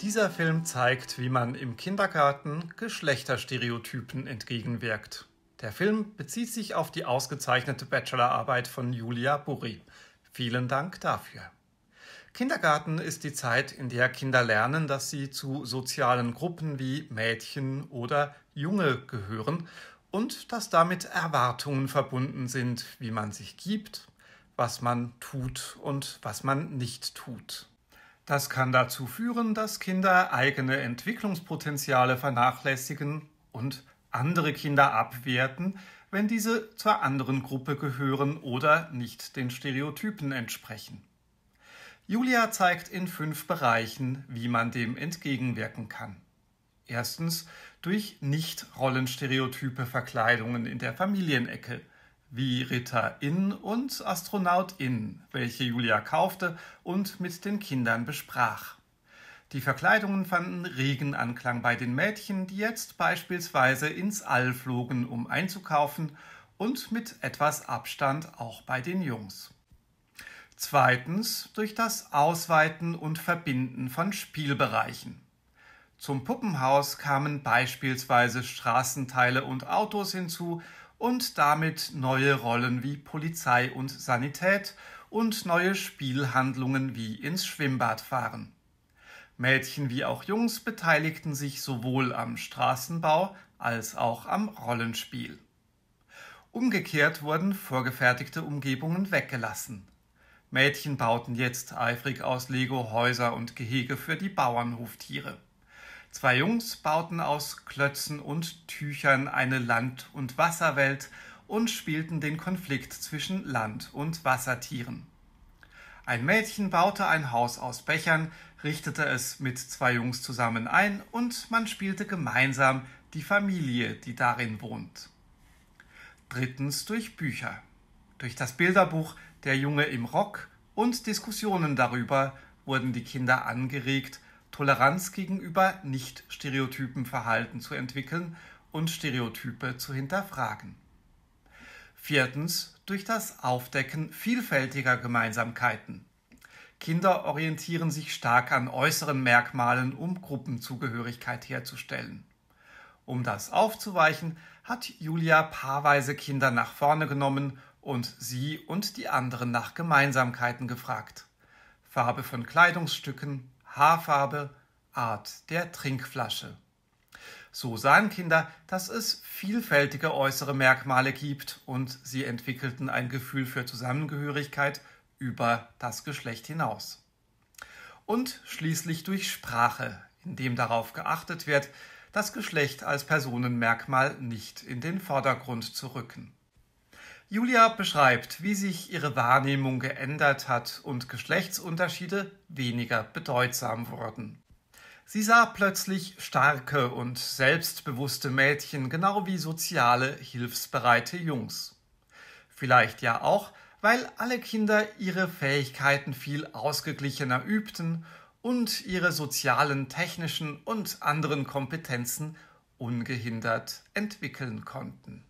Dieser Film zeigt, wie man im Kindergarten Geschlechterstereotypen entgegenwirkt. Der Film bezieht sich auf die ausgezeichnete Bachelorarbeit von Julia Burri. Vielen Dank dafür. Kindergarten ist die Zeit, in der Kinder lernen, dass sie zu sozialen Gruppen wie Mädchen oder Junge gehören und dass damit Erwartungen verbunden sind, wie man sich gibt, was man tut und was man nicht tut. Das kann dazu führen, dass Kinder eigene Entwicklungspotenziale vernachlässigen und andere Kinder abwerten, wenn diese zur anderen Gruppe gehören oder nicht den Stereotypen entsprechen. Julia zeigt in fünf Bereichen, wie man dem entgegenwirken kann. Erstens durch nicht Rollenstereotype Verkleidungen in der Familienecke wie Ritterin und Astronautin, welche Julia kaufte und mit den Kindern besprach. Die Verkleidungen fanden regen Anklang bei den Mädchen, die jetzt beispielsweise ins All flogen, um einzukaufen, und mit etwas Abstand auch bei den Jungs. Zweitens durch das Ausweiten und Verbinden von Spielbereichen. Zum Puppenhaus kamen beispielsweise Straßenteile und Autos hinzu und damit neue Rollen wie Polizei und Sanität und neue Spielhandlungen wie ins Schwimmbad fahren. Mädchen wie auch Jungs beteiligten sich sowohl am Straßenbau als auch am Rollenspiel. Umgekehrt wurden vorgefertigte Umgebungen weggelassen. Mädchen bauten jetzt eifrig aus Lego Häuser und Gehege für die Bauernhoftiere. Zwei Jungs bauten aus Klötzen und Tüchern eine Land- und Wasserwelt und spielten den Konflikt zwischen Land- und Wassertieren. Ein Mädchen baute ein Haus aus Bechern, richtete es mit zwei Jungs zusammen ein und man spielte gemeinsam die Familie, die darin wohnt. Drittens durch Bücher. Durch das Bilderbuch Der Junge im Rock und Diskussionen darüber wurden die Kinder angeregt, Toleranz gegenüber nicht-stereotypen Verhalten zu entwickeln und Stereotype zu hinterfragen. Viertens, durch das Aufdecken vielfältiger Gemeinsamkeiten. Kinder orientieren sich stark an äußeren Merkmalen, um Gruppenzugehörigkeit herzustellen. Um das aufzuweichen, hat Julia paarweise Kinder nach vorne genommen und sie und die anderen nach Gemeinsamkeiten gefragt. Farbe von Kleidungsstücken, Haarfarbe, Art der Trinkflasche. So sahen Kinder, dass es vielfältige äußere Merkmale gibt und sie entwickelten ein Gefühl für Zusammengehörigkeit über das Geschlecht hinaus. Und schließlich durch Sprache, indem darauf geachtet wird, das Geschlecht als Personenmerkmal nicht in den Vordergrund zu rücken. Julia beschreibt, wie sich ihre Wahrnehmung geändert hat und Geschlechtsunterschiede weniger bedeutsam wurden. Sie sah plötzlich starke und selbstbewusste Mädchen genau wie soziale, hilfsbereite Jungs. Vielleicht ja auch, weil alle Kinder ihre Fähigkeiten viel ausgeglichener übten und ihre sozialen, technischen und anderen Kompetenzen ungehindert entwickeln konnten.